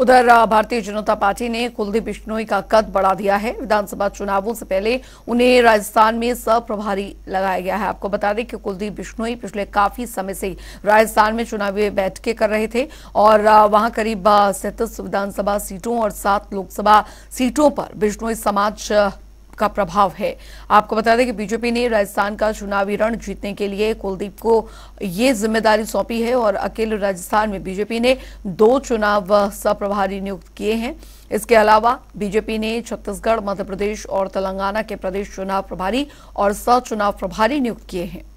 उधर भारतीय जनता पार्टी ने कुलदीप बिश्नोई का कद बढ़ा दिया है विधानसभा चुनावों से पहले उन्हें राजस्थान में सब प्रभारी लगाया गया है आपको बता दें कि कुलदीप बिश्नोई पिछले काफी समय से राजस्थान में चुनावी बैठकें कर रहे थे और वहां करीब सैंतीस विधानसभा सीटों और सात लोकसभा सीटों पर बिश्नोई समाज का प्रभाव है आपको बता दें कि बीजेपी ने राजस्थान का चुनावी रण जीतने के लिए कुलदीप को ये जिम्मेदारी सौंपी है और अकेले राजस्थान में बीजेपी ने दो चुनाव सप्रभारी नियुक्त किए हैं इसके अलावा बीजेपी ने छत्तीसगढ़ मध्य प्रदेश और तेलंगाना के प्रदेश चुनाव प्रभारी और सह चुनाव प्रभारी नियुक्त किए हैं